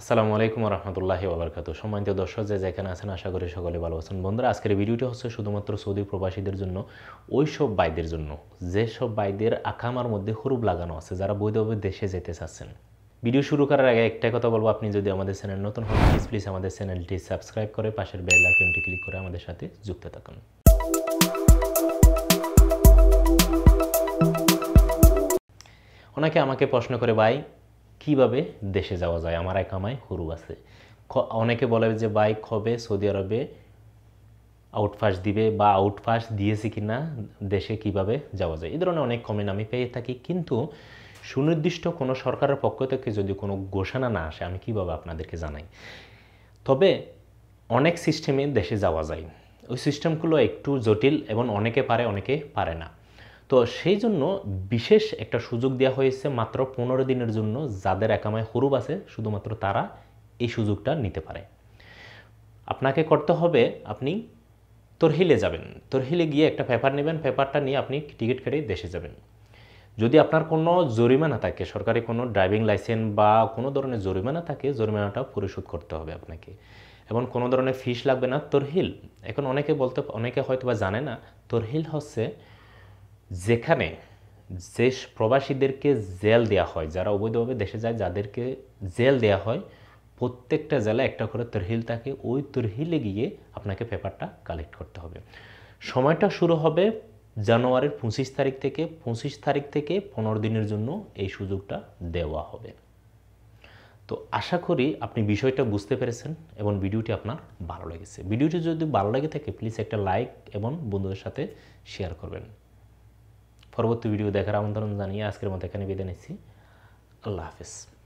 আসসালামু আলাইকুম রহমতুল্লাহি ওবরকাত সম্মানিত দর্শক যে যেখানে আছেন আশা করি সকলে ভালো আছেন বন্ধুরা আজকের ভিডিওটি হচ্ছে শুধুমাত্র সৌদি প্রবাসীদের জন্য ওই সব বাইদের জন্য যে সব বাইদের আকামার মধ্যে হরুপ লাগানো আছে যারা বৈধভাবে দেশে যেতে চাচ্ছেন ভিডিও শুরু করার আগে একটাই কথা বলবো আপনি যদি আমাদের চ্যানেল নতুন হন প্লিজ প্লিজ আমাদের চ্যানেলটি সাবস্ক্রাইব করে পাশের বেল আইকনটি ক্লিক করে আমাদের সাথে যুক্ত থাকুন অনেকে আমাকে প্রশ্ন করে ভাই কিভাবে দেশে যাওয়া যায় আমার এক আমায় হুরু আছে অনেকে বলে যে বাইক হবে সৌদি আরবে আউটফাস দিবে বা আউটফাস দিয়েছে কি না দেশে কিভাবে যাওয়া যায় এ ধরনের অনেক কমেন্ট আমি পেয়ে থাকি কিন্তু সুনির্দিষ্ট কোনো সরকারের পক্ষ থেকে যদি কোনো ঘোষণা না আসে আমি কিভাবে আপনাদেরকে জানাই তবে অনেক সিস্টেমে দেশে যাওয়া যায় ওই সিস্টেমগুলো একটু জটিল এবং অনেকে পারে অনেকে পারে না তো সেই জন্য বিশেষ একটা সুযোগ দেওয়া হয়েছে মাত্র পনেরো দিনের জন্য যাদের একামায় হরুপ আছে শুধুমাত্র তারা এই সুযোগটা নিতে পারে আপনাকে করতে হবে আপনি তরহিলে যাবেন তরহিলে গিয়ে একটা পেপার নেবেন পেপারটা নিয়ে আপনি টিকিট কেটে দেশে যাবেন যদি আপনার কোনো জরিমানা থাকে সরকারি কোনো ড্রাইভিং লাইসেন্স বা কোনো ধরনের জরিমানা থাকে জরিমানাটা পরিশোধ করতে হবে আপনাকে এবং কোনো ধরনের ফিস লাগবে না তরহিল এখন অনেকে বলতে অনেকে হয়তো বা জানে না তরহিল হচ্ছে যেখানে যে প্রবাসীদেরকে জেল দেয়া হয় যারা অবৈধভাবে দেশে যায় যাদেরকে জেল দেয়া হয় প্রত্যেকটা জেলায় একটা করে তরহিল থাকে ওই তরহিলে গিয়ে আপনাকে পেপারটা কালেক্ট করতে হবে সময়টা শুরু হবে জানুয়ারির পঁচিশ তারিখ থেকে পঁচিশ তারিখ থেকে পনেরো দিনের জন্য এই সুযোগটা দেওয়া হবে তো আশা করি আপনি বিষয়টা বুঝতে পেরেছেন এবং ভিডিওটি আপনার ভালো লেগেছে ভিডিওটি যদি ভালো লেগে থাকে প্লিজ একটা লাইক এবং বন্ধুদের সাথে শেয়ার করবেন পরবর্তী ভিডিও দেখার আমন্ত্রণ জানিয়ে আজকের মতো এখানে বিদায় নিচ্ছি আল্লাহ হাফিজ